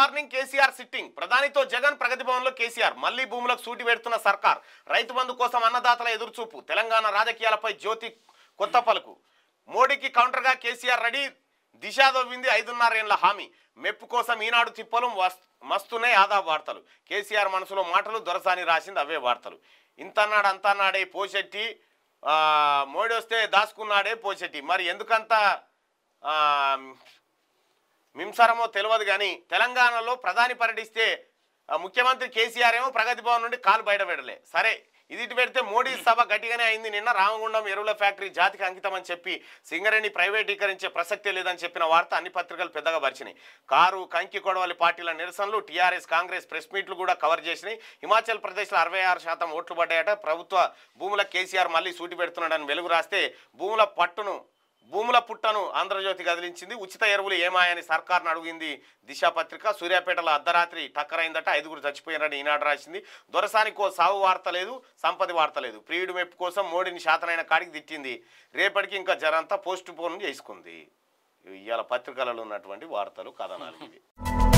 Morning KCR sitting ప్రధానితో జగన్ ప్రగతి లో కేసీఆర్ మళ్లీ భూములకు సూటి పెడుతున్న సర్కార్ రైతు బంధు కోసం అన్నదాతల ఎదురుచూపు తెలంగాణ రాజకీయాలపై జ్యోతి కొత్త పలుకు మోడీకి కౌంటర్గా కేసీఆర్ రెడీ దిశ ఐదున్నర ఏళ్ల హామీ మెప్పు కోసం ఈనాడు తిప్పలు మస్తున్నాయి ఆదా వార్తలు కేసీఆర్ మనసులో మాటలు దొరసాని రాసింది అవే వార్తలు ఇంతన్నాడు అంతన్నాడే పోశెట్టి మోడీ వస్తే దాచుకున్నాడే పోశెట్టి మరి ఎందుకంత మింసరమో తెలియదు కానీ తెలంగాణలో ప్రధాని పర్యటిస్తే ముఖ్యమంత్రి కేసీఆర్ ఏమో ప్రగతి భవన్ నుండి కాలు బయట పెడలే సరే ఇది పెడితే మోడీ hmm. సభ గట్టిగానే అయింది నిన్న రామగుండం ఎరువుల ఫ్యాక్టరీ జాతికి అంకితం అని చెప్పి సింగరేణి ప్రైవేటీకరించే ప్రసక్తే లేదని చెప్పిన వార్త అన్ని పత్రికలు పెద్దగా పరిచినాయి కారు కంకి కొడవలి పార్టీల నిరసనలు టీఆర్ఎస్ కాంగ్రెస్ ప్రెస్ మీట్లు కూడా కవర్ చేసినాయి హిమాచల్ ప్రదేశ్లో అరవై ఆరు శాతం ఓట్లు పడ్డాయట ప్రభుత్వ భూముల కేసీఆర్ మళ్ళీ సూటి పెడుతున్నాడని వెలుగు రాస్తే భూముల పట్టును భూముల పుట్టను ఆంధ్రజ్యోతి కదిలించింది ఉచిత ఎరువులు ఏమాయని సర్కార్ను అడిగింది దిశాపత్రిక సూర్యాపేటలో అర్ధరాత్రి టక్కరైందట ఐదుగురు చచ్చిపోయారని ఈనాడు రాసింది దొరసానికో సావు వార్త లేదు సంపద వార్త లేదు ప్రియుడు మెప్పు కోసం మోడీని శాతనైన కాడికి తిట్టింది రేపటికి ఇంకా జరంతా పోస్ట్ పోన్ చేసుకుంది ఇవాళ పత్రికలలో ఉన్నటువంటి వార్తలు కథనాలు ఇవి